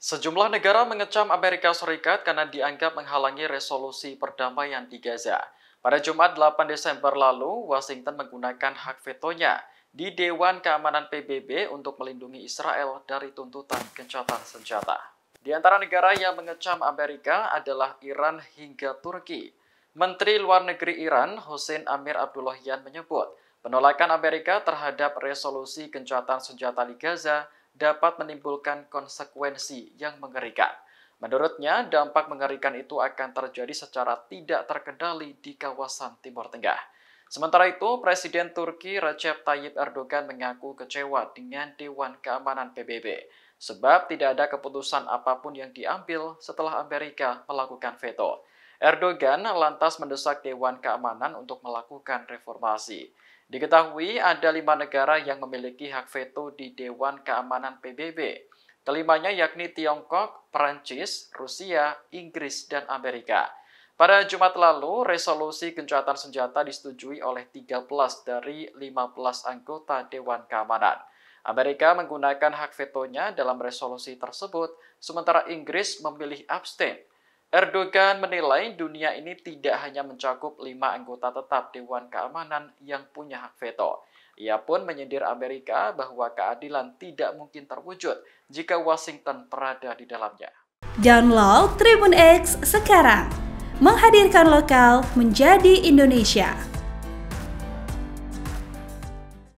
Sejumlah negara mengecam Amerika Serikat karena dianggap menghalangi resolusi perdamaian di Gaza. Pada Jumat 8 Desember lalu, Washington menggunakan hak vetonya di Dewan Keamanan PBB untuk melindungi Israel dari tuntutan gencatan senjata. Di antara negara yang mengecam Amerika adalah Iran hingga Turki. Menteri Luar Negeri Iran, Hussein Amir Abdullahian menyebut, penolakan Amerika terhadap resolusi gencatan senjata di Gaza dapat menimbulkan konsekuensi yang mengerikan. Menurutnya, dampak mengerikan itu akan terjadi secara tidak terkendali di kawasan Timur Tengah. Sementara itu, Presiden Turki Recep Tayyip Erdogan mengaku kecewa dengan Dewan Keamanan PBB, sebab tidak ada keputusan apapun yang diambil setelah Amerika melakukan veto. Erdogan lantas mendesak Dewan Keamanan untuk melakukan reformasi. Diketahui ada lima negara yang memiliki hak veto di Dewan Keamanan PBB. Kelimanya yakni Tiongkok, Perancis, Rusia, Inggris, dan Amerika. Pada Jumat lalu, resolusi gencatan senjata disetujui oleh 13 dari 15 anggota Dewan Keamanan. Amerika menggunakan hak vetonya dalam resolusi tersebut, sementara Inggris memilih abstain. Erdogan menilai dunia ini tidak hanya mencakup lima anggota tetap Dewan Keamanan yang punya hak veto. Ia pun menyindir Amerika bahwa keadilan tidak mungkin terwujud jika Washington berada di dalamnya. Download Tribun X sekarang, menghadirkan lokal menjadi Indonesia.